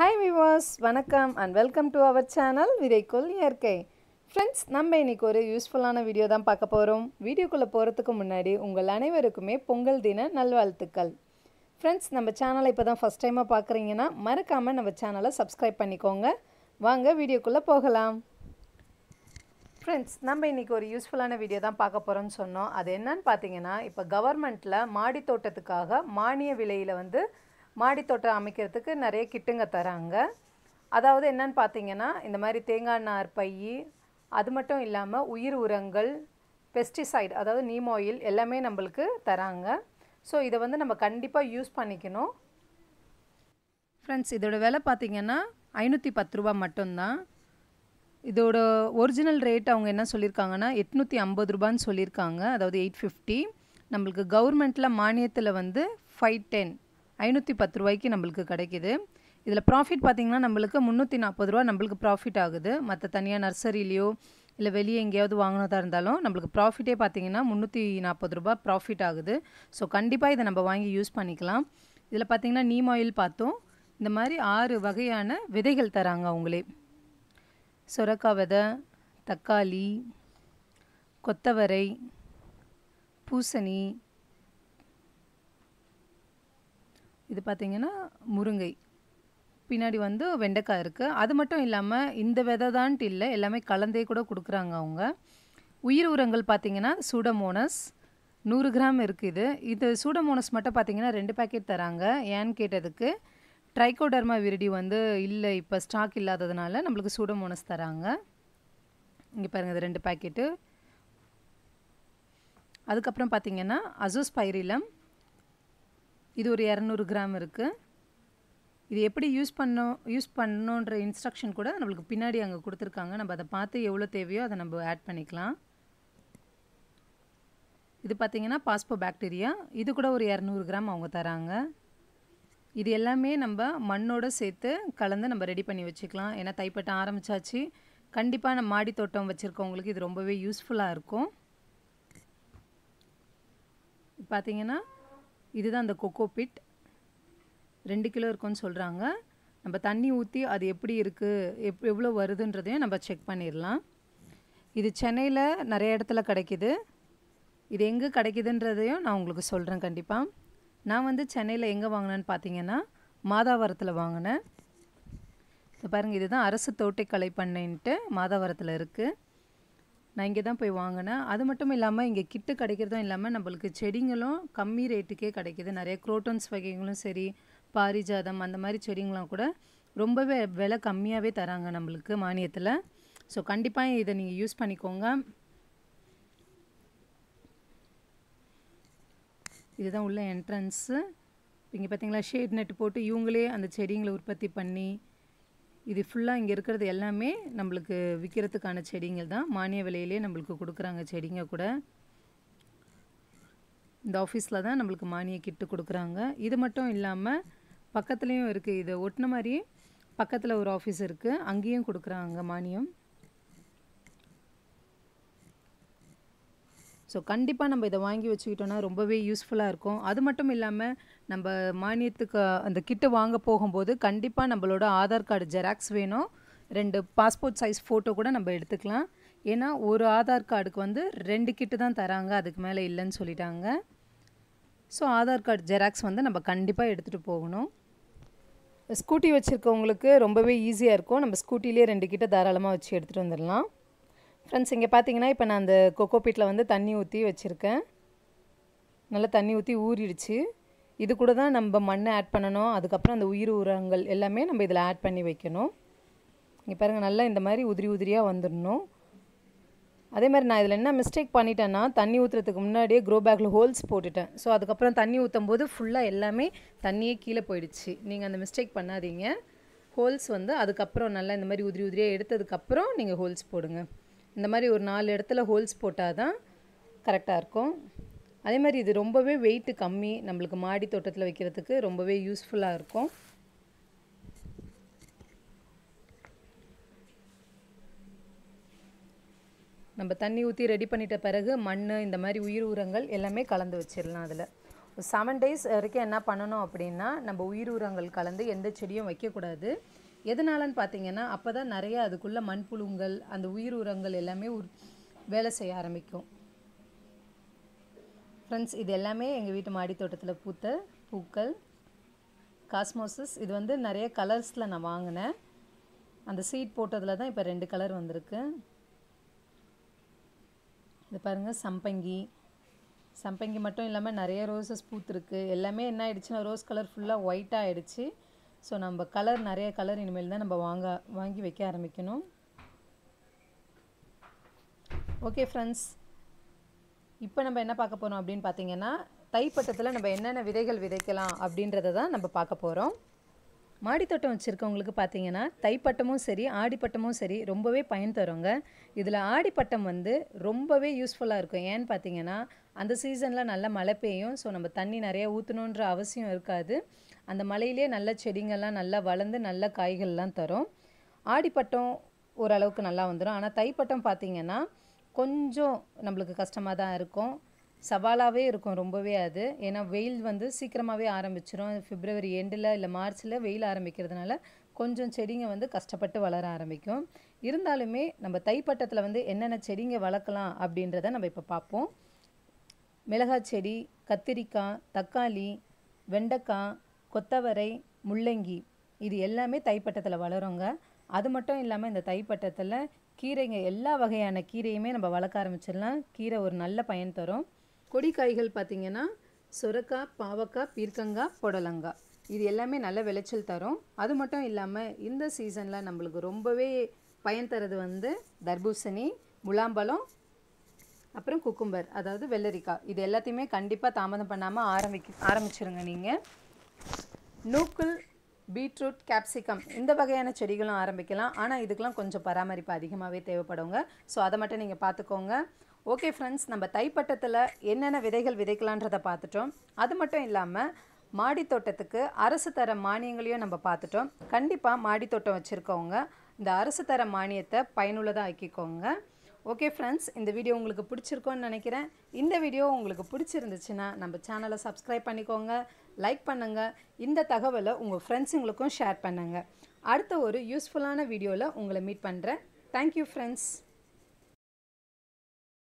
hi விவாஸ் வணக்கம் and welcome to our channel விதைக்குள் இயற்கை ஃப்ரெண்ட்ஸ் நம்ம இன்றைக்கி ஒரு யூஸ்ஃபுல்லான வீடியோ தான் பார்க்க போகிறோம் வீடியோக்குள்ளே போகிறதுக்கு முன்னாடி உங்கள் அனைவருக்குமே பொங்கல் தின நல்வாழ்த்துக்கள் ஃப்ரெண்ட்ஸ் நம்ம சேனலை இப்போ தான் ஃபஸ்ட் டைமாக பார்க்குறீங்கன்னா மறக்காமல் நம்ம சேனலை சப்ஸ்கிரைப் பண்ணிக்கோங்க வாங்க வீடியோக்குள்ளே போகலாம் ஃப்ரெண்ட்ஸ் நம்ம இன்றைக்கி ஒரு யூஸ்ஃபுல்லான வீடியோ தான் பார்க்க போகிறோம்னு சொன்னோம் அது என்னன்னு பார்த்தீங்கன்னா இப்போ கவர்மெண்ட்டில் மாடி தோட்டத்துக்காக மானிய விலையில் வந்து மாடித்தோட்டம் அமைக்கிறதுக்கு நிறைய கிட்டுங்க தராங்க அதாவது என்னன்னு பார்த்தீங்கன்னா இந்த மாதிரி தேங்காய் நார் பை அது மட்டும் இல்லாமல் உயிர் உரங்கள் பெஸ்டிசைட் அதாவது நீம் ஆயில் எல்லாமே நம்மளுக்கு தராங்க ஸோ இதை வந்து நம்ம கண்டிப்பாக யூஸ் பண்ணிக்கணும் ஃப்ரெண்ட்ஸ் இதோட விலை பார்த்திங்கன்னா ஐநூற்றி பத்து ரூபா மட்டும்தான் இதோட ஒரிஜினல் ரேட் அவங்க என்ன சொல்லியிருக்காங்கன்னா எட்நூற்றி ஐம்பது ரூபான்னு சொல்லியிருக்காங்க அதாவது எயிட் ஃபிஃப்டி நம்மளுக்கு கவர்மெண்ட்டில் மானியத்தில் வந்து ஃபைவ் டென் ஐநூற்றி பத்து ரூபாய்க்கு நம்மளுக்கு கிடைக்கிது இதில் ப்ராஃபிட் பார்த்திங்கன்னா நம்மளுக்கு முந்நூற்றி நாற்பது ரூபா நம்மளுக்கு ப்ராஃபிட் ஆகுது மற்ற தனியாக நர்சரிலேயோ இல்லை வெளியே எங்கேயாவது வாங்கினதாக இருந்தாலும் நம்மளுக்கு ப்ராஃபிட்டே பார்த்திங்கன்னா முந்நூற்றி நாற்பது ரூபா ப்ராஃபிட் ஆகுது ஸோ கண்டிப்பாக இதை நம்ம வாங்கி யூஸ் பண்ணிக்கலாம் இதில் பார்த்திங்கன்னா நீம் ஆயில் பார்த்தோம் இந்த மாதிரி ஆறு வகையான விதைகள் தராங்க அவங்களே சுரக்கா விதை தக்காளி கொத்தவரை பூசணி இது பார்த்திங்கன்னா முருங்கை பின்னாடி வந்து வெண்டைக்காய் இருக்குது அது மட்டும் இல்லாமல் இந்த விதை தான்ட்டு இல்லை எல்லாமே கலந்தே கூட கொடுக்குறாங்க அவங்க உயிர் உரங்கள் பார்த்திங்கன்னா சூடமோனஸ் நூறு கிராம் இருக்குது இது இது சூடமோனஸ் மட்டும் பார்த்திங்கன்னா ரெண்டு பேக்கெட் தராங்க ஏன்னு கேட்டதுக்கு ட்ரைகோடர்மா விரடி வந்து இல்லை இப்போ ஸ்டாக் இல்லாததுனால நம்மளுக்கு சூடமோனஸ் தராங்க இங்கே பாருங்கள் இது ரெண்டு பேக்கெட்டு அதுக்கப்புறம் பார்த்திங்கன்னா பைரிலம் இது ஒரு இரநூறு கிராம் இருக்குது இது எப்படி யூஸ் பண்ணோம் யூஸ் பண்ணோன்ற இன்ஸ்ட்ரக்ஷன் கூட நம்மளுக்கு பின்னாடி அங்கே கொடுத்துருக்காங்க நம்ம அதை பார்த்து எவ்வளோ தேவையோ அதை நம்ம ஆட் பண்ணிக்கலாம் இது பார்த்திங்கன்னா பாஸ்போ பாக்டீரியா இது கூட ஒரு இரநூறு கிராம் அவங்க தராங்க இது எல்லாமே நம்ம மண்ணோடு சேர்த்து கலந்து நம்ம ரெடி பண்ணி வச்சுக்கலாம் ஏன்னா தைப்பட்ட ஆரம்பித்தாச்சு கண்டிப்பாக நம்ம மாடி தோட்டம் வச்சுருக்கவங்களுக்கு இது ரொம்பவே யூஸ்ஃபுல்லாக இருக்கும் பார்த்திங்கன்னா இதுதான் அந்த கொக்கோ பிட் ரெண்டு கிலோ இருக்குன்னு சொல்கிறாங்க நம்ம தண்ணி ஊற்றி அது எப்படி இருக்குது எப் எவ்வளோ வருதுன்றதையும் நம்ம செக் பண்ணிடலாம் இது சென்னையில் நிறைய இடத்துல கிடைக்கிது இது எங்கே கிடைக்கிதுன்றதையும் நான் உங்களுக்கு சொல்கிறேன் கண்டிப்பாக நான் வந்து சென்னையில் எங்கே வாங்கினேன்னு பார்த்தீங்கன்னா மாதாவரத்தில் வாங்கினேன் இப்போ பாருங்கள் இதுதான் அரசு தோட்டைக்கலை பண்ணைன்ட்டு மாதாவரத்தில் இருக்குது நான் இங்கே தான் போய் வாங்கினேன் அது மட்டும் இல்லாமல் இங்கே கிட்ட கிடைக்கிறதும் இல்லாமல் நம்மளுக்கு செடிங்களும் கம்மி ரேட்டுக்கே கிடைக்கிது நிறைய குரோட்டன்ஸ் வகைகளும் சரி பாரிஜாதம் அந்த மாதிரி செடிங்களாம் கூட ரொம்பவே விலை கம்மியாகவே தராங்க நம்மளுக்கு மானியத்தில் ஸோ கண்டிப்பாக இதை நீங்கள் யூஸ் பண்ணிக்கோங்க இதுதான் உள்ள என்ட்ரன்ஸு இங்கே பார்த்தீங்களா ஷேட் நெட் போட்டு இவங்களே அந்த செடிங்களை உற்பத்தி பண்ணி இது ஃபுல்லாக இங்கே இருக்கிறது எல்லாமே நம்மளுக்கு விற்கிறதுக்கான செடிங்கள் தான் மானிய விலையிலே நம்மளுக்கு கொடுக்குறாங்க செடிங்க கூட இந்த ஆஃபீஸில் தான் நம்மளுக்கு மானிய கிட்டு கொடுக்குறாங்க இது மட்டும் இல்லாமல் பக்கத்துலேயும் இருக்குது இதை ஒட்டின மாதிரியே பக்கத்தில் ஒரு ஆஃபீஸ் இருக்குது அங்கேயும் கொடுக்குறாங்க மானியம் ஸோ கண்டிப்பாக நம்ம இதை வாங்கி வச்சுக்கிட்டோன்னா ரொம்பவே யூஸ்ஃபுல்லாக இருக்கும் அது மட்டும் இல்லாமல் நம்ம மானியத்துக்கு அந்த கிட்டு வாங்க போகும்போது கண்டிப்பாக நம்மளோட ஆதார் கார்டு ஜெராக்ஸ் வேணும் ரெண்டு பாஸ்போர்ட் சைஸ் ஃபோட்டோ கூட நம்ம எடுத்துக்கலாம் ஏன்னா ஒரு ஆதார் கார்டுக்கு வந்து ரெண்டு கிட்டு தான் தராங்க அதுக்கு மேலே இல்லைன்னு சொல்லிட்டாங்க ஸோ ஆதார் கார்டு ஜெராக்ஸ் வந்து நம்ம கண்டிப்பாக எடுத்துகிட்டு போகணும் ஸ்கூட்டி வச்சுருக்கவங்களுக்கு ரொம்பவே ஈஸியாக இருக்கும் நம்ம ஸ்கூட்டிலே ரெண்டு கிட்ட தாராளமாக வச்சு எடுத்துகிட்டு வந்துடலாம் ஃப்ரெண்ட்ஸ் இங்கே பார்த்தீங்கன்னா இப்போ நான் அந்த கொக்கோ பீட்டில் வந்து தண்ணி ஊற்றி வச்சுருக்கேன் நல்லா தண்ணி ஊற்றி ஊறிடுச்சு இது கூட தான் நம்ம மண்ணை ஆட் பண்ணணும் அதுக்கப்புறம் அந்த உயிர் உரங்கள் எல்லாமே நம்ம இதில் ஆட் பண்ணி வைக்கணும் இங்கே பாருங்கள் நல்லா இந்த மாதிரி உதிரி உதிரியாக வந்துடணும் அதே மாதிரி நான் இதில் என்ன மிஸ்டேக் பண்ணிட்டேன்னா தண்ணி ஊற்றுறதுக்கு முன்னாடியே க்ரோ பேக்கில் ஹோல்ஸ் போட்டுட்டேன் ஸோ அதுக்கப்புறம் தண்ணி ஊற்றும் போது ஃபுல்லாக எல்லாமே தண்ணியே கீழே போயிடுச்சு நீங்கள் அந்த மிஸ்டேக் பண்ணாதீங்க ஹோல்ஸ் வந்து அதுக்கப்புறம் நல்லா இந்த மாதிரி உதிரி உதிரியாக எடுத்ததுக்கப்புறம் நீங்கள் ஹோல்ஸ் போடுங்க இந்த மாதிரி ஒரு நாலு இடத்துல ஹோல்ஸ் போட்டால் தான் கரெக்டாக இருக்கும் அதே மாதிரி இது ரொம்பவே வெயிட்டு கம்மி நம்மளுக்கு மாடி தோட்டத்தில் வைக்கிறதுக்கு ரொம்பவே யூஸ்ஃபுல்லாக இருக்கும் நம்ம தண்ணி ஊற்றி ரெடி பண்ணிட்ட பிறகு மண் இந்த மாதிரி உயிர் உரங்கள் எல்லாமே கலந்து வச்சிடலாம் அதில் செவன் டேஸ் வரைக்கும் என்ன பண்ணணும் அப்படின்னா நம்ம உயிர் உரங்கள் கலந்து எந்த செடியும் வைக்கக்கூடாது எதனாலன்னு பார்த்தீங்கன்னா அப்போ தான் நிறைய அதுக்குள்ளே மண்புழுங்கள் அந்த உயிர் உரங்கள் எல்லாமே வேலை செய்ய ஆரம்பிக்கும் ஃப்ரெண்ட்ஸ் இது எல்லாமே எங்கள் வீட்டு மாடி தோட்டத்தில் பூத்த பூக்கள் காஸ்மோசஸ் இது வந்து நிறைய கலர்ஸில் நான் வாங்கினேன் அந்த சீட் போட்டதில் தான் இப்போ ரெண்டு கலர் வந்திருக்கு இது பாருங்கள் சம்பங்கி சம்பங்கி மட்டும் இல்லாமல் நிறைய ரோசஸ் பூத்துருக்கு எல்லாமே என்ன ஆயிடுச்சுன்னா ரோஸ் கலர் ஃபுல்லாக ஒயிட்டாக ஆகிடுச்சு ஸோ நம்ம கலர் நிறைய கலர் இனிமேல் தான் நம்ம வாங்க வாங்கி வைக்க ஆரம்பிக்கணும் ஓகே ஃப்ரெண்ட்ஸ் இப்போ நம்ம என்ன பார்க்க போகிறோம் அப்படின்னு பார்த்தீங்கன்னா தைப்பட்டத்தில் நம்ம என்னென்ன விதைகள் விதைக்கலாம் அப்படின்றத தான் நம்ம பார்க்க போகிறோம் மாடித்தோட்டம் வச்சுருக்கவங்களுக்கு பார்த்தீங்கன்னா தைப்பட்டமும் சரி ஆடிப்பட்டமும் சரி ரொம்பவே பயன் தருங்க இதில் ஆடிப்பட்டம் வந்து ரொம்பவே யூஸ்ஃபுல்லாக இருக்கும் ஏன்னு பார்த்தீங்கன்னா அந்த சீசனில் நல்ல மழை பெய்யும் ஸோ நம்ம தண்ணி நிறையா ஊற்றணுன்ற அவசியம் இருக்காது அந்த மழையிலே நல்ல செடிங்கள்லாம் நல்லா வளர்ந்து நல்ல காய்கள்லாம் தரும் ஆடிப்பட்டம் ஓரளவுக்கு நல்லா வந்துடும் ஆனால் தைப்பட்டம் பார்த்திங்கன்னா கொஞ்சம் நம்மளுக்கு கஷ்டமாக தான் இருக்கும் சவாலாகவே இருக்கும் ரொம்பவே அது ஏன்னா வெயில் வந்து சீக்கிரமாகவே ஆரம்பிச்சிடும் பிப்ரவரி எண்டில் இல்லை மார்ச்சில் வெயில் ஆரம்பிக்கிறதுனால கொஞ்சம் செடிங்க வந்து கஷ்டப்பட்டு வளர ஆரம்பிக்கும் இருந்தாலுமே நம்ம தைப்பட்டத்தில் வந்து என்னென்ன செடிங்க வளர்க்கலாம் அப்படின்றத நம்ம இப்போ பார்ப்போம் மிளகாய் செடி கத்திரிக்காய் தக்காளி வெண்டைக்காய் கொத்தவரை முள்ளங்கி இது எல்லாமே தைப்பட்டத்தில் வளருங்க அது மட்டும் இல்லாமல் இந்த தைப்பட்டத்தில் கீரைங்க எல்லா வகையான கீரையுமே நம்ம வளர்க்க ஆரம்பிச்சிடலாம் கீரை ஒரு நல்ல பயன் தரும் கொடி காய்கள் பார்த்திங்கன்னா சுரக்காய் பாவக்காய் பீர்க்கங்காய் புடலங்காய் இது எல்லாமே நல்ல விளைச்சல் தரும் அது மட்டும் இல்லாமல் இந்த சீசனில் நம்மளுக்கு ரொம்பவே பயன் தரது வந்து தர்பூசணி முலாம்பழம் அப்புறம் குக்கும்பர் அதாவது வெள்ளரிக்காய் இது எல்லாத்தையுமே கண்டிப்பாக தாமதம் பண்ணாமல் ஆரம்பிக்க ஆரம்பிச்சிருங்க நீங்கள் நூக்கல் பீட்ரூட் கேப்சிகம் இந்த வகையான செடிகளும் ஆரம்பிக்கலாம் ஆனால் இதுக்கெலாம் கொஞ்சம் பராமரிப்பு அதிகமாகவே தேவைப்படுங்க ஸோ அதை மட்டும் நீங்கள் பார்த்துக்கோங்க ஓகே ஃப்ரெண்ட்ஸ் நம்ம தைப்பட்டத்தில் என்னென்ன விதைகள் விதைக்கலான்றதை பார்த்துட்டோம் அது மட்டும் இல்லாமல் மாடித்தோட்டத்துக்கு அரசு தர மானியங்களையும் நம்ம பார்த்துட்டோம் கண்டிப்பாக மாடித்தோட்டம் வச்சுருக்கவங்க இந்த அரசு தர மானியத்தை பயனுள்ளதாக ஆக்கிக்கோங்க ஓகே ஃப்ரெண்ட்ஸ் இந்த வீடியோ உங்களுக்கு பிடிச்சிருக்கோன்னு நினைக்கிறேன் இந்த வீடியோ உங்களுக்கு பிடிச்சிருந்துச்சுன்னா நம்ம சேனலை சப்ஸ்கிரைப் பண்ணிக்கோங்க லைக் பண்ணுங்கள் இந்த தகவலை உங்கள் ஃப்ரெண்ட்ஸுங்களுக்கும் ஷேர் பண்ணுங்கள் அடுத்த ஒரு யூஸ்ஃபுல்லான வீடியோவில் உங்களை மீட் பண்ணுறேன் தேங்க்யூ ஃப்ரெண்ட்ஸ்